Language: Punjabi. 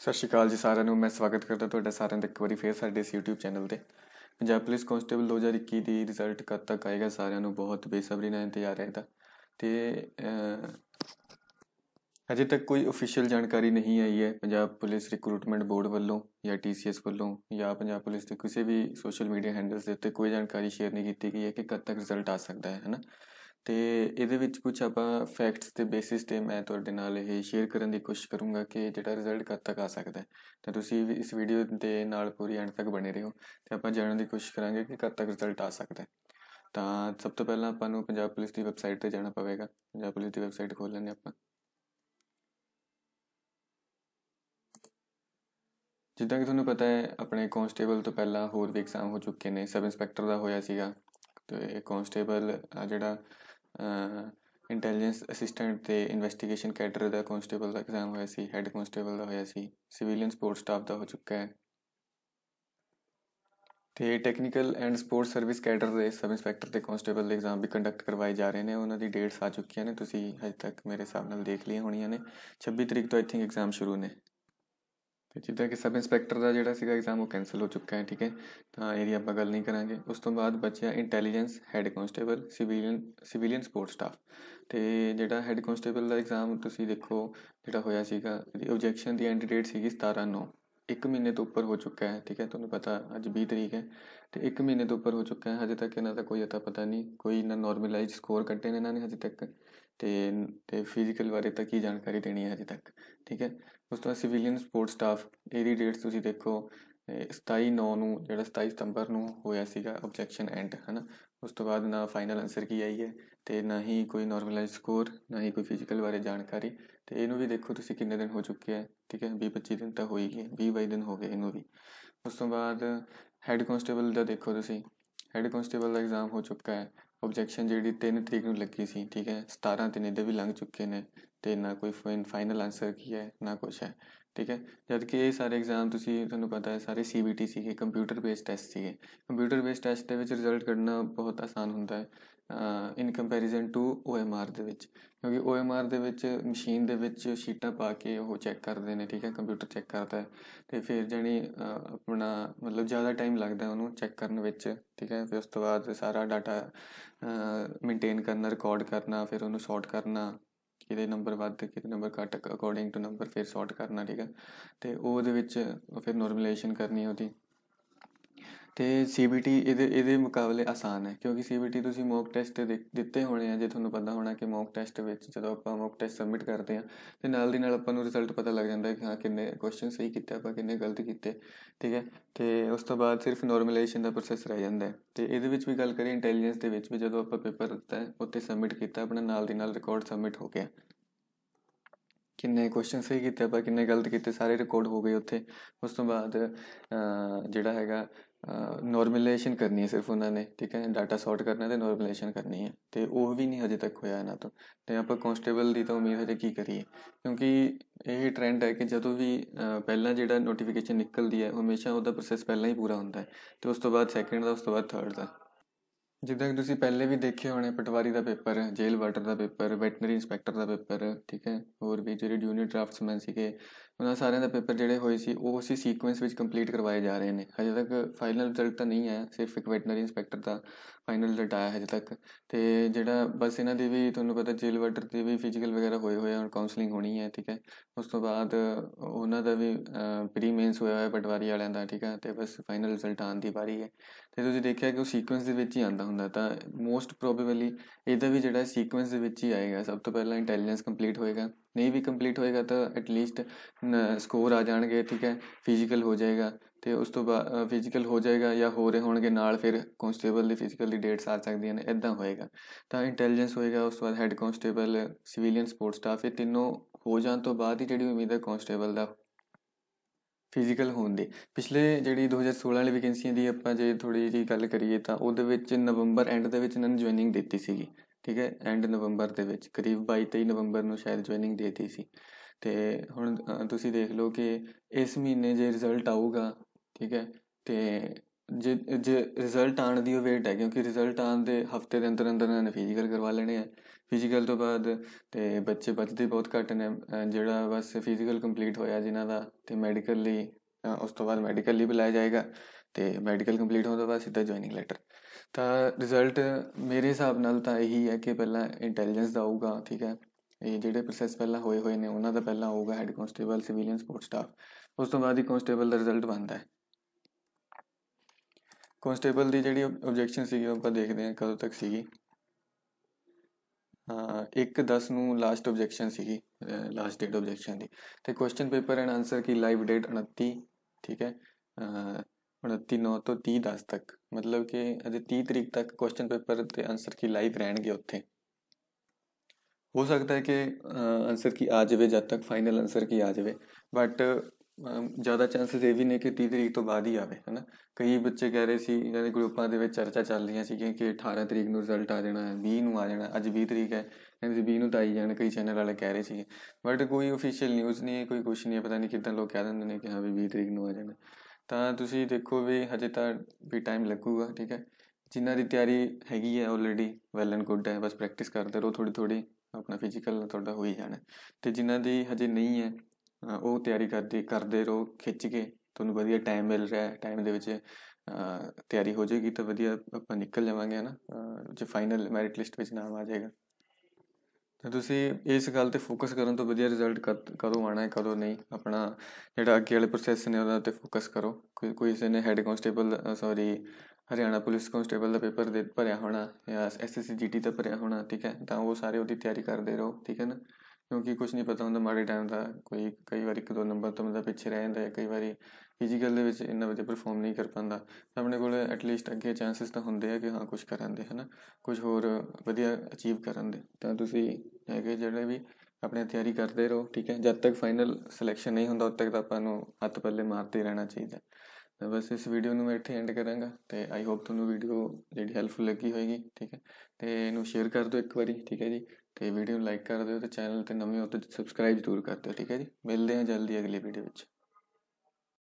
ਸਤਿ ਸ਼੍ਰੀ ਅਕਾਲ ਜੀ ਸਾਰਿਆਂ ਨੂੰ ਮੈਂ ਸਵਾਗਤ ਕਰਦਾ ਤੁਹਾਡਾ ਸਾਰਿਆਂ ਦਾ ਇੱਕ ਵਾਰੀ ਫੇਰ ਸਾਡੇ ਇਸ YouTube ਚੈਨਲ ਤੇ ਪੰਜਾਬ ਪੁਲਿਸ ਕਾਂਸਟੇਬਲ 2021 ਦੀ ਰਿਜ਼ਲਟ ਕਦ ਤੱਕ ਆਏਗਾ ਸਾਰਿਆਂ ਨੂੰ ਬਹੁਤ ਬੇਸਬਰੀ ਨਾਲ ਇੰਤਜ਼ਾਰ ਹੈ ਇਹਦਾ ਤੇ ਅਜੇ ਤੱਕ ਕੋਈ ਅਫੀਸ਼ੀਅਲ ਜਾਣਕਾਰੀ ਨਹੀਂ ਆਈ ਹੈ ਪੰਜਾਬ ਪੁਲਿਸ ਰਿਕਰੂਟਮੈਂਟ ਬੋਰਡ ਵੱਲੋਂ ਜਾਂ TCS ਵੱਲੋਂ ਜਾਂ ਪੰਜਾਬ ਪੁਲਿਸ ਦੇ ਕਿਸੇ ਵੀ ਸੋਸ਼ਲ ਮੀਡੀਆ ਹੈਂਡਲਸ ਦੇ ਉੱਤੇ ਕੋਈ ਜਾਣਕਾਰੀ ਸ਼ੇਅਰ ਨਹੀਂ ਕੀਤੀ ਗਈ ਹੈ ਕਿ ਕਦ ਤੱਕ ਰਿਜ਼ਲਟ ਆ ਸਕਦਾ ਹੈ ਹਨਾ ਤੇ ਇਹਦੇ ਵਿੱਚ ਕੁਝ ਆਪਾਂ ਫੈਕਟਸ ਤੇ ਬੇਸਿਸ ਤੇ ਮੈਂ ਤੁਹਾਡੇ ਨਾਲ ਇਹ ਸ਼ੇਅਰ ਕਰਨ ਦੀ ਕੋਸ਼ਿਸ਼ ਕਰੂੰਗਾ ਕਿ ਜਿਹੜਾ ਰਿਜ਼ਲਟ ਕਦ ਤੱਕ ਆ ਸਕਦਾ ਹੈ ਤਾਂ ਤੁਸੀਂ ਇਸ ਵੀਡੀਓ ਦੇ ਨਾਲ ਪੂਰੀ ਐਂਡ ਤੱਕ ਬਣੇ ਰਹੋ ਤੇ ਆਪਾਂ ਜਾਣਨ ਦੀ ਕੋਸ਼ਿਸ਼ ਕਰਾਂਗੇ ਕਿ ਕਦ ਤੱਕ ਰਿਜ਼ਲਟ ਆ ਸਕਦਾ ਹੈ ਤਾਂ ਸਭ ਤੋਂ ਪਹਿਲਾਂ ਆਪਾਂ ਨੂੰ ਪੰਜਾਬ ਪੁਲਿਸ ਦੀ ਵੈਬਸਾਈਟ ਤੇ ਜਾਣਾ ਪਵੇਗਾ ਪੰਜਾਬ ਪੁਲਿਸ ਦੀ ਵੈਬਸਾਈਟ ਖੋਲ ਲੈਣੇ ਆਪਾਂ ਜਿੱਦਾਂ ਕਿ ਤੁਹਾਨੂੰ ਪਤਾ ਹੈ ਆਪਣੇ ਕਨਸਟੇਬਲ ਤੋਂ ਪਹਿਲਾਂ ਹੋਰ ਵੀ ਐਗਜ਼ਾਮ ਹੋ ਚੁੱਕੇ ਨੇ ਸਬ ਇੰਸਪੈਕਟਰ ਦਾ ਹੋਇਆ ਸੀਗਾ ਤੇ ਕਨਸਟੇਬਲ ਜਿਹੜਾ ਇੰਟੈਲੀਜੈਂਸ ਅਸਿਸਟੈਂਟ ਤੇ ਇਨਵੈਸਟੀਗੇਸ਼ਨ ਕੈਡਰ ਦਾ ਕਨਸਟੇਬਲ ਦਾ ਐਗਜ਼ਾਮ ਹੋਇਆ ਸੀ ਹੈੱਡ ਕਨਸਟੇਬਲ ਦਾ ਹੋਇਆ ਸੀ ਸਿਵਿਲੀਅਨ ਸਪੋਰਟ ਸਟਾਫ ਦਾ ਹੋ ਚੁੱਕਾ ਹੈ ਤੇ technical and support service cadre ਦੇ ਸਬ ਇੰਸਪੈਕਟਰ ਤੇ ਕਨਸਟੇਬਲ ਦੇ ਐਗਜ਼ਾਮ ਵੀ ਕੰਡਕਟ ਕਰਵਾਏ ਜਾ ਰਹੇ ਨੇ ਉਹਨਾਂ ਦੀ ਡੇਟਸ ਆ ਚੁੱਕੀਆਂ ਨੇ ਤੁਸੀਂ ਹਜੇ ਤੱਕ ਮੇਰੇ ਸਾਹਮਣੇ ਦੇਖ ਲਈ ਹੋਣੀਆਂ ਨੇ 26 ਤਰੀਕ ਤੋਂ ਆਈ ਥਿੰਕ ਐਗਜ਼ਾਮ ਸ਼ੁਰੂ ਨੇ ਤੇ ਜਿੱਦਾਂ ਕਿ ਸਬ ਇੰਸਪੈਕਟਰ ਦਾ ਜਿਹੜਾ ਸੀਗਾ ਐਗਜ਼ਾਮ ਉਹ ਕੈਨਸਲ ਹੋ ਚੁੱਕਾ ਹੈ ਠੀਕ ਹੈ ਤਾਂ ਇਹਦੀ ਆਪਾਂ ਗੱਲ ਨਹੀਂ ਕਰਾਂਗੇ ਉਸ ਤੋਂ ਬਾਅਦ ਬਚਿਆ intelligence head constable civilian civilian support staff ਤੇ ਜਿਹੜਾ ਹੈੱਡ ਕਨਸਟੇਬਲ ਦਾ ਐਗਜ਼ਾਮ ਤੁਸੀਂ ਦੇਖੋ ਜਿਹੜਾ ਹੋਇਆ ਸੀਗਾ ਇਹਦੀ ਆਬਜੈਕਸ਼ਨ ਦੀ ਐਂਡ ਡੇਟ ਸੀਗੀ 17 9 ਇੱਕ ਮਹੀਨੇ ਤੋਂ ਉੱਪਰ ਹੋ ਚੁੱਕਾ ਹੈ ਠੀਕ ਹੈ ਤੁਹਾਨੂੰ ਪਤਾ ਅੱਜ 20 ਤਰੀਕ ਹੈ ਤੇ ਇੱਕ ਮਹੀਨੇ ਤੋਂ ਉੱਪਰ ਹੋ ਚੁੱਕਾ ਹੈ ਹਜੇ ਤੱਕ ਇਹਨਾਂ ਦਾ ਕੋਈ ਅਤਾ ਪਤਾ ਨਹੀਂ ਕੋਈ ਨਾ ਨਾਰਮਲਾਈਜ਼ ਸਕੋਰ ਕੱਟੇ ਨੇ ਇਹਨਾਂ ਨੇ ਹਜੇ ਤੱਕ ਤੇ ਤੇ ਫਿਜ਼ੀਕਲ ਬਾਰੇ ਤੱਕ ਕੀ ਜਾਣਕਾਰੀ ਦੇਣੀ ਹੈ ਅਜੇ ਤੱਕ ਠੀਕ ਹੈ ਉਸ ਤੋਂ ਬਾਅਦ ਸਿਵਿਲੀਅਨ ਸਪੋਰਟ ਸਟਾਫ ਇਹਦੀ ਡੇਟਸ ਤੁਸੀਂ ਦੇਖੋ 27 9 ਨੂੰ ਜਿਹੜਾ 27 ਸਤੰਬਰ ਨੂੰ ਹੋਇਆ ਸੀਗਾ ਆਬਜੈਕਸ਼ਨ ਐਂਡ ਹਨਾ ਉਸ ਤੋਂ ਬਾਅਦ ਨਾ ਫਾਈਨਲ ਆਨਸਰ ਕੀ ਆਈ ਹੈ ਤੇ ਨਾ ਹੀ ਕੋਈ ਨਾਰਮਲਾਈਜ਼ ਸਕੋਰ ਨਾ ਹੀ ਕੋਈ ਫਿਜ਼ੀਕਲ ਬਾਰੇ ਜਾਣਕਾਰੀ ਤੇ ਇਹਨੂੰ ਵੀ ਦੇਖੋ ਤੁਸੀਂ ਕਿੰਨੇ ਦਿਨ ਹੋ ਚੁੱਕੇ ਆ ਠੀਕ ਹੈ 20 25 ਦਿਨ ਤਾਂ ਹੋ ਹੀ ਗਏ 20 22 ਦਿਨ ਹੋ ਗਏ ਇਹਨੂੰ ਵੀ ਉਸ ਤੋਂ ਬਾਅਦ ਹੈੱਡ ਕਨਸਟੇਬਲ ਦਾ ਦੇਖੋ ਤੁਸੀਂ ਹੈੱਡ ਕਨਸਟੇਬਲ ਦਾ ਐਗਜ਼ਾਮ ਹੋ ਚੁੱਕਾ ਹੈ ਆਬਜੈਕਸ਼ਨ ਜਿਹੜੀ 3 ਤਰੀਕ ਨੂੰ ਲੱਗੀ ਸੀ ਠੀਕ ਹੈ 17 ਦਿਨ ਇਹਦੇ ਵੀ ਲੰਘ ਚੁੱਕੇ ਨੇ ਤੇ ਨਾ ਕੋਈ ਫਾਈਨਲ ਆਨਸਰ ਕੀ ਹੈ ਨਾ ਕੁਝ ਹੈ ਠੀਕ ਹੈ ਜਦ ਕਿ ਇਹ ਸਾਰੇ ਐਗਜ਼ਾਮ ਤੁਸੀਂ ਤੁਹਾਨੂੰ ਪਤਾ ਹੈ ਸਾਰੇ ਸੀਬੀਟੀ ਸੀਗੇ ਕੰਪਿਊਟਰ ਬੇਸਡ ਟੈਸਟ ਸੀਗੇ ਕੰਪਿਊਟਰ ਬੇਸਡ ਟੈਸਟ ਦੇ ਵਿੱਚ ਰਿਜ਼ਲਟ ਕੱਢਣਾ ਬਹੁਤ ਆਸਾਨ ਹੁੰਦਾ ਹੈ ਇਨ ਕੰਪੈਰੀਜ਼ਨ ਟੂ OMR ਦੇ ਵਿੱਚ ਕਿਉਂਕਿ OMR ਦੇ ਵਿੱਚ ਮਸ਼ੀਨ ਦੇ ਵਿੱਚ ਸ਼ੀਟਾਂ ਪਾ ਕੇ ਉਹ ਚੈੱਕ ਕਰਦੇ ਨੇ ਠੀਕ ਹੈ ਕੰਪਿਊਟਰ ਚੈੱਕ ਕਰਦਾ ਹੈ ਤੇ ਫਿਰ ਜਣੀ ਆਪਣਾ ਮਤਲਬ ਜ਼ਿਆਦਾ ਟਾਈਮ ਲੱਗਦਾ ਉਹਨੂੰ ਚੈੱਕ ਕਰਨ ਵਿੱਚ ਠੀਕ ਹੈ ਫਿਰ ਉਸ ਤੋਂ ਬਾਅਦ ਸਾਰਾ ਡਾਟਾ ਮੇਨਟੇਨ ਕਰਨਾ ਰਿਕਾਰਡ ਕਰਨਾ ਫਿਰ ਉਹਨੂੰ ਸੌਰਟ ਕਰਨਾ ਕਿਹਦੇ ਨੰਬਰ ਵੱਧ ਕਿਹਦੇ ਨੰਬਰ ਘੱਟ ਅਕੋਰਡਿੰਗ ਟੂ ਨੰਬਰ ਫਿਰ ਸੌਰਟ ਕਰਨਾ ਠੀਕ ਹੈ ਤੇ ਉਹਦੇ ਵਿੱਚ ਫਿਰ ਨਾਰਮਲਾਈਜੇਸ਼ਨ ਕਰਨੀ ਉਹਦੀ ਤੇ CBT ਇਹਦੇ ਇਹਦੇ ਮੁਕਾਬਲੇ ਆਸਾਨ ਹੈ ਕਿਉਂਕਿ CBT ਤੁਸੀਂ ਮੌਕ ਟੈਸਟ ਦਿੱਤੇ ਹੋਣੇ ਆ ਜੇ ਤੁਹਾਨੂੰ ਪਤਾ ਹੋਣਾ ਕਿ ਮੌਕ ਟੈਸਟ ਵਿੱਚ ਜਦੋਂ ਆਪਾਂ ਮੌਕ ਟੈਸਟ ਸਬਮਿਟ ਕਰਦੇ ਆ ਤੇ ਨਾਲ ਦੀ ਨਾਲ ਆਪਾਂ ਨੂੰ ਰਿਜ਼ਲਟ ਪਤਾ ਲੱਗ ਜਾਂਦਾ ਹੈ ਕਿ ਹਾਂ ਕਿੰਨੇ ਕੁਐਸਚਨ ਸਹੀ ਕੀਤੇ ਆਪਾਂ ਕਿੰਨੇ ਗਲਤ ਕੀਤੇ ਠੀਕ ਹੈ ਤੇ ਉਸ ਤੋਂ ਬਾਅਦ ਸਿਰਫ ਨਾਰਮਲਾਈਜੇਸ਼ਨ ਦਾ ਪ੍ਰੋਸੈਸ ਰਹਿ ਜਾਂਦਾ ਹੈ ਤੇ ਇਹਦੇ ਵਿੱਚ ਵੀ ਗੱਲ ਕਰੀ ਇੰਟੈਲੀਜੈਂਸ ਦੇ ਵਿੱਚ ਵੀ ਜਦੋਂ ਆਪਾਂ ਪੇਪਰ ਦਿੱਤਾ ਉੱਤੇ ਸਬਮਿਟ ਕੀਤਾ ਆਪਣਾ ਨਾਲ ਦੀ ਨਾਲ ਰਿਕਾਰਡ ਸਬਮਿਟ ਹੋ ਗਿਆ ਕਿੰਨੇ ਕੁਐਸਚਨ ਸਹੀ ਕੀਤੇ ਆਪਾਂ ਕਿੰਨੇ ਗਲਤ ਕੀਤੇ ਸਾਰੇ ਰਿਕਾਰਡ ਹੋ ਗਏ ਉੱਥੇ ਉਸ ਤੋਂ ਬਾਅਦ ਜਿਹੜਾ ਹੈਗਾ ਨਾਰਮਲਾਈਜੇਸ਼ਨ ਕਰਨੀ ਹੈ ਸਿਰਫ ਉਹਨਾਂ ਨੇ ਠੀਕ ਹੈ ਡਾਟਾ ਸੌਰਟ ਕਰਨਾ ਤੇ ਨਾਰਮਲਾਈਜੇਸ਼ਨ ਕਰਨੀ ਹੈ ਤੇ ਉਹ ਵੀ ਨਹੀਂ ਹਜੇ ਤੱਕ ਹੋਇਆ ਇਹਨਾਂ ਤੋਂ ਤੇ ਆਪਾਂ ਕਨਸਟੇਬਲ ਦੀ ਤਾਂ ਉਮੀਦ ਹਜੇ ਕੀ ਕਰੀਏ ਕਿਉਂਕਿ ਇਹ ਟ੍ਰੈਂਡ ਹੈ ਕਿ ਜਦੋਂ ਵੀ ਪਹਿਲਾਂ ਜਿਹੜਾ ਨੋਟੀਫਿਕੇਸ਼ਨ ਨਿਕਲਦੀ ਹੈ ਹਮੇਸ਼ਾ ਉਹਦਾ ਪ੍ਰੋਸੈਸ ਪਹਿਲਾਂ ਹੀ ਪੂਰਾ ਹੁੰਦਾ ਹੈ ਤੇ ਉਸ ਤੋਂ ਬਾਅਦ ਸੈਕੰਡ ਦਾ ਉਸ ਤੋਂ ਬਾਅਦ ਥਰਡ ਦਾ ਜਿੱਦਾਂ ਕਿ ਤੁਸੀਂ ਪਹਿਲੇ ਵੀ ਦੇਖੇ ਹੋਣੇ ਪਟਵਾਰੀ ਦਾ ਪੇਪਰ ਜੇਲ ਵਾਰਡਰ ਦਾ ਪੇਪਰ ਵੈਟਨਰੀ ਇਨਸਪੈਕਟਰ ਦਾ ਪੇਪਰ ਠੀਕ ਹੈ ਹੋਰ ਵੀ ਜਿਹੜੇ ਜੂਨੀਅਰ ਡਰਾਫਟਸਮੈਨ ਸੀਗੇ ਉਹਨਾਂ ਸਾਰਿਆਂ ਦਾ ਪੇਪਰ ਜਿਹੜੇ ਹੋਏ ਸੀ ਉਹ ਉਸੇ ਸੀਕੁਐਂਸ ਵਿੱਚ ਕੰਪਲੀਟ ਕਰਵਾਏ ਜਾ ਰਹੇ ਨੇ ਹਜੇ ਤੱਕ ਫਾਈਨਲ ਰਿਜ਼ਲਟ ਤਾਂ ਨਹੀਂ ਆਇਆ ਸਿਰਫ ਇੱਕ ਵੈਟਨਰੀ ਇਨਸਪੈਕਟਰ ਦਾ ਫਾਈਨਲ ਰਿਜ਼ਲਟ ਆਇਆ ਹਜੇ ਤੱਕ ਤੇ ਜਿਹੜਾ ਬਸ ਇਹਨਾਂ ਦੀ ਵੀ ਤੁਹਾਨੂੰ ਪਤਾ ਜੇਲ ਵਾਟਰ ਤੇ ਵੀ ਫਿਜ਼ੀਕਲ ਵਗੈਰਾ ਹੋਏ ਹੋਏ ਹਨ ਕਾਉਂਸਲਿੰਗ ਹੋਣੀ ਹੈ ਠੀਕ ਹੈ ਉਸ ਤੋਂ ਬਾਅਦ ਉਹਨਾਂ ਦਾ ਵੀ ਪ੍ਰੀ ਮੇਨਸ ਹੋਇਆ ਹੈ ਪਟਵਾਰੀ ਵਾਲਿਆਂ ਦਾ ਠੀਕ ਹੈ ਤੇ ਬਸ ਫਾਈਨਲ ਰਿਜ਼ਲਟ ਆਉਣ ਦੀ ਵਾਰੀ ਹੈ ਤੇ ਤੁਸੀਂ ਦੇਖਿਆ ਕਿ ਉਹ ਸੀਕੁਐਂਸ ਦੇ ਵਿੱਚ ਹੀ ਆਂਦਾ ਹੁੰਦਾ ਤਾਂ ਮੋਸਟ ਪ੍ਰੋਬੇਬਲੀ ਇਹਦਾ ਵੀ ਜਿਹੜਾ ਸੀਕੁਐਂਸ ਦੇ ਵਿੱਚ ਹੀ ਆਏਗਾ ਸਭ ਤੋਂ ਪਹਿਲਾਂ ਇੰਟੈਲੀਜੈਂਸ ਕੰਪਲੀਟ ਹੋਏਗਾ ਨਹੀਂ ਵੀ ਕੰਪਲੀਟ ਹੋਏਗਾ ਤਾਂ ਐਟ ਲੀਸਟ ਸਕੋਰ ਆ ਜਾਣਗੇ ਠੀਕ ਹੈ ਫਿਜ਼ੀਕਲ ਹੋ ਜਾਏਗਾ ਤੇ ਉਸ ਤੋਂ ਬਾਅਦ ਫਿਜ਼ੀਕਲ ਹੋ ਜਾਏਗਾ ਜਾਂ ਹੋ ਰਹੇ ਹੋਣਗੇ ਨਾਲ ਫਿਰ ਕਨਸਟੇਬਲ ਦੀ ਫਿਜ਼ੀਕਲ ਦੀ ਡੇਟਸ ਆ ਸਕਦੀਆਂ ਨੇ ਇਦਾਂ ਹੋਏਗਾ ਤਾਂ ਇੰਟੈਲੀਜੈਂਸ ਹੋਏਗਾ ਉਸ ਤੋਂ ਬਾਅਦ head constable civilian support staff ਇਹ ਤਿੰਨੋਂ ਹੋ ਜਾਣ ਤੋਂ ਬਾਅਦ ਹੀ ਜਿਹੜੀ ਉਮੀਦ ਹੈ ਕਨਸਟੇਬਲ ਦਾ ਫਿਜ਼ੀਕਲ ਹੋਣ ਦੀ ਪਿਛਲੇ ਜਿਹੜੀ 2016 ਵਾਲੀ ਵੈਕੈਂਸੀਆਂ ਦੀ ਆਪਾਂ ਜੇ ਥੋੜੀ ਜੀ ਗੱਲ ਕਰੀਏ ਤਾਂ ਉਹਦੇ ਵਿੱਚ ਨਵੰਬਰ ਐਂਡ ਦੇ ਵਿੱਚ ਇਹਨਾਂ ਨੇ ਜੁਆਇਨਿੰਗ ਦਿੱਤੀ ਸੀਗੀ ਠੀਕ ਹੈ ਐਂਡ ਨਵੰਬਰ ਦੇ ਵਿੱਚ ਕਰੀਬ 22 23 ਨਵੰਬਰ ਨੂੰ ਸ਼ਾਇਦ ਜੁਆਇਨਿੰਗ ਦੇਤੀ ਸੀ ਤੇ ਹੁਣ ਤੁਸੀਂ ਦੇਖ ਲਓ ਕਿ ਇਸ ਮਹੀਨੇ ਜੇ ਰਿਜ਼ਲਟ ਆਊਗਾ ਠੀਕ ਹੈ ਤੇ ਜੇ ਜੇ ਰਿਜ਼ਲਟ ਆਣ ਦੀ ਵੇਟ ਹੈ ਕਿਉਂਕਿ ਰਿਜ਼ਲਟ ਆਣ ਦੇ ਹਫਤੇ ਦੇ ਅੰਦਰ ਅੰਦਰ ਇਹਨਾਂ ਨੇ ਫਿਜ਼ੀਕਲ ਕਰਵਾ ਲੈਣੇ ਆ ਫਿਜ਼ੀਕਲ ਤੋਂ ਬਾਅਦ ਤੇ ਬੱਚੇ ਬਚਦੇ ਬਹੁਤ ਘੱਟ ਨੇ ਜਿਹੜਾ ਬਸ ਫਿਜ਼ੀਕਲ ਕੰਪਲੀਟ ਹੋਇਆ ਜਿਨ੍ਹਾਂ ਦਾ ਤੇ ਮੈਡੀਕਲ ਲਈ ਉਸ ਤੋਂ ਬਾਅਦ ਮੈਡੀਕਲ ਲਈ ਬੁਲਾਇਆ ਜਾਏਗਾ ਤੇ ਮੈਡੀਕਲ ਕੰਪਲੀਟ ਹੋਣ ਤੋਂ ਬਾਅਦ ਸਿੱਧਾ ਜੁਆਇਨਿੰਗ ਲੈਟਰ ਤਾਂ ਰਿਜ਼ਲਟ ਮੇਰੇ ਹਿਸਾਬ ਨਾਲ ਤਾਂ ਇਹੀ ਹੈ ਕਿ ਪਹਿਲਾਂ ਇੰਟੈਲੀਜੈਂਸ ਦਾ ਆਊਗਾ ਠੀਕ ਹੈ ਇਹ ਜਿਹੜੇ ਪ੍ਰੋਸੈਸ ਪਹਿਲਾਂ ਹੋਏ ਹੋਏ ਨੇ ਉਹਨਾਂ ਦਾ ਪਹਿਲਾਂ ਆਊਗਾ head constable civilian support staff ਉਸ ਤੋਂ ਬਾਅਦ ਹੀ ਕਨਸਟੇਬਲ ਦਾ ਰਿਜ਼ਲਟ ਬਣਦਾ ਹੈ ਕਨਸਟੇਬਲ ਦੀ ਜਿਹੜੀ ਆਬਜੈਕਸ਼ਨ ਸੀਗੀ ਉਹ ਆਪਾਂ ਦੇਖਦੇ ਹਾਂ ਕਦੋਂ ਤੱਕ ਸੀਗੀ 1 10 ਨੂੰ ਲਾਸਟ ਆਬਜੈਕਸ਼ਨ ਸੀਗੀ ਲਾਸਟ ਡੇਟ ਆਬਜੈਕਸ਼ਨ ਦੀ ਤੇ question paper and answer key live date 29 ਠੀਕ ਹੈ 29 9 ਤੋਂ 30 10 ਤੱਕ ਮਤਲਬ ਕਿ ਅਜੇ 30 ਤਰੀਕ ਤੱਕ ਕੁਐਸਚਨ ਪੇਪਰ ਤੇ ਆਨਸਰ ਕੀ ਲਾਈਵ ਰਹਿਣਗੇ ਉੱਥੇ ਹੋ ਸਕਦਾ ਹੈ ਕਿ ਆਨਸਰ ਕੀ ਆ ਜਾਵੇ ਜਦ ਤੱਕ ਫਾਈਨਲ ਆਨਸਰ ਕੀ ਆ ਜਾਵੇ ਬਟ ਜ਼ਿਆਦਾ ਚਾਂਸਸ ਇਹ ਵੀ ਨੇ ਕਿ 30 ਤਰੀਕ ਤੋਂ ਬਾਅਦ ਹੀ ਆਵੇ ਹੈਨਾ ਕਈ ਬੱਚੇ ਕਹਿ ਰਹੇ ਸੀ ਇਹਨਾਂ ਦੇ ਗਰੁੱਪਾਂ ਦੇ ਵਿੱਚ ਚਰਚਾ ਚੱਲ ਰਹੀਆਂ ਸੀ ਕਿ 18 ਤਰੀਕ ਨੂੰ ਰਿਜ਼ਲਟ ਆ ਜਾਣਾ ਹੈ 20 ਨੂੰ ਆ ਜਾਣਾ ਅੱਜ 20 ਤਰੀਕ ਹੈ ਇਹਨਾਂ ਦੇ 20 ਨੂੰ ਤਾਂ ਆਈ ਜਾਣਾ ਕਈ ਚੈਨਲ ਵਾਲੇ ਕਹਿ ਰਹੇ ਸੀ ਬਟ ਕੋਈ ਅਫੀਸ਼ੀਅਲ ਨਿਊਜ਼ ਨਹੀਂ ਹੈ ਕੋਈ ਕੁਝ ਨਹੀਂ ਹੈ ਪਤਾ ਨਹੀਂ ਕਿਦਾਂ ਲੋਕ ਕਹਿ ਦਿੰਦੇ ਨੇ ਕਿ ਹਾਂ ਵੀ 20 ਤਰੀਕ ਨੂੰ ਆ ਜਾਣਾ ਤਾਂ ਤੁਸੀਂ ਦੇਖੋ ਵੀ ਹਜੇ ਤਾਂ ਵੀ ਟਾਈਮ ਲੱਗੂਗਾ ਠੀਕ ਹੈ ਜਿਨ੍ਹਾਂ ਦੀ ਤਿਆਰੀ ਹੈਗੀ ਹੈ ਆਲਰੇਡੀ ਵੈਲ ਐਂਡ ਗੁੱਡ ਹੈ ਬਸ ਪ੍ਰੈਕਟਿਸ ਕਰਦੇ ਰਹੋ ਥੋੜੀ ਥੋੜੀ ਆਪਣਾ ਫਿਜ਼ੀਕਲ ਤੁਹਾਡਾ ਹੋ ਹੀ ਜਾਣਾ ਤੇ ਜਿਨ੍ਹਾਂ ਦੀ ਹਜੇ ਨਹੀਂ ਹੈ ਉਹ ਤਿਆਰੀ ਕਰਦੇ ਕਰਦੇ ਰਹੋ ਖਿੱਚ ਕੇ ਤੁਹਾਨੂੰ ਵਧੀਆ ਟਾਈਮ ਮਿਲ ਰਿਹਾ ਹੈ ਟਾਈਮ ਦੇ ਵਿੱਚ ਤਿਆਰੀ ਹੋ ਜਾਏਗੀ ਤਾਂ ਵਧੀਆ ਆਪਾਂ ਨਿਕਲ ਜਾਵਾਂਗੇ ਨਾ ਜੇ ਫਾਈਨਲ ਮੈਰਿਟ ਲਿਸਟ ਵਿੱਚ ਨਾਮ ਆ ਜਾਏਗਾ ਤਾਂ ਤੁਸੀਂ ਇਸ ਗੱਲ ਤੇ ਫੋਕਸ ਕਰਨ ਤੋਂ ਵਧੀਆ ਰਿਜ਼ਲਟ ਕਦੋਂ ਆਣਾ ਹੈ ਕਦੋਂ ਨਹੀਂ ਆਪਣਾ ਜਿਹੜਾ ਅੱਗੇ ਵਾਲੇ ਪ੍ਰੋਸੈਸ ਨੇ ਉਹਦਾ ਤੇ ਫੋਕਸ ਕਰੋ ਕੋਈ ਕੋਈ ਕਿਸੇ ਨੇ head constable sorry Haryana police constable ਦਾ ਪੇਪਰ ਦੇ ਭਰਿਆ ਹੋਣਾ ਜਾਂ ਐਸਐਸਸੀ ਜੀਟੀ ਦਾ ਭਰਿਆ ਹੋਣਾ ਠੀਕ ਹੈ ਤਾਂ ਉਹ ਸਾਰੇ ਉਹਦੀ ਤਿਆਰੀ ਕਰਦੇ ਰਹੋ ਠੀਕ ਹੈ ਨਾ ਕਿਉਂਕਿ ਕੁਝ ਨਹੀਂ ਪਤਾ ਹੁੰਦਾ ਮਾੜੇ ਟਾਈਮ ਦਾ ਕੋਈ ਕਈ ਵਾਰ ਇੱਕ ਦੋ ਨੰਬਰ ਤੋਂ ਮਤਲਬ ਪਿੱਛੇ ਰਹਿ ਜਾਂਦਾ ਹੈ ਕਈ ਵਾਰੀ ਫਿਜ਼ੀਕਲ ਦੇ ਵਿੱਚ ਇੰਨਾ ਵਧੀਆ ਪਰਫਾਰਮ ਨਹੀਂ ਕਰ ਪਾਉਂਦਾ ਆਪਣੇ ਕੋਲ ਐਟਲੀਸਟ ਅੱਗੇ ਚਾਂਸਸ ਤਾਂ ਹੁੰਦੇ ਆ ਕਿ ਹਾਂ ਕੁਝ ਕਰਨ ਦੇ ਹਨਾ ਕੁਝ ਹੋਰ ਵਧੀਆ ਅਚੀਵ ਕਰਨ ਦੇ ਤਾਂ ਤੁਸੀਂ ਹੈਗੇ ਜਿਹੜੇ ਵੀ ਆਪਣੇ ਤਿਆਰੀ ਕਰਦੇ ਰਹੋ ਠੀਕ ਹੈ ਜਦ ਤੱਕ ਫਾਈਨਲ ਸਿਲੈਕਸ਼ਨ ਨਹੀਂ ਹੁੰਦਾ ਉਦ ਤੱਕ ਤਾਂ ਆਪਾਂ ਨੂੰ ਹੱਥ ਪੱਲੇ ਮਾਰਦੇ ਰਹਿਣਾ ਚਾਹੀਦਾ ਤਾਂ ਬਸ ਇਸ ਵੀਡੀਓ ਨੂੰ ਮੈਂ ਇੱਥੇ ਐਂਡ ਕਰਾਂਗਾ ਤੇ ਆਈ ਹੋਪ ਤੁਹਾਨੂੰ ਵੀਡੀਓ ਜਿਹੜੀ ਹੈਲਪਫੁਲ ਲੱਗੀ ਹੋਏਗੀ ਠੀਕ ਹੈ ਤੇ ਇਹਨੂੰ ਸ਼ੇਅਰ ਕਰ ਦਿਓ ਇੱਕ ਵਾਰੀ ਠੀਕ ਹੈ ਜੀ ਤੇ ਵੀਡੀਓ ਨੂੰ ਲਾਈਕ ਕਰ ਦਿਓ ਤੇ ਚੈਨਲ ਤੇ ਨਵੇਂ ਹੋ ਤਾਂ ਸਬਸਕ੍ਰਾਈਬ ਜ਼ਰੂਰ ਕਰ ਦਿਓ ਠੀਕ ਹੈ ਜੀ ਮਿਲਦੇ ਹਾਂ ਜਲਦੀ ਅਗਲੀ ਵੀਡੀਓ ਵਿੱਚ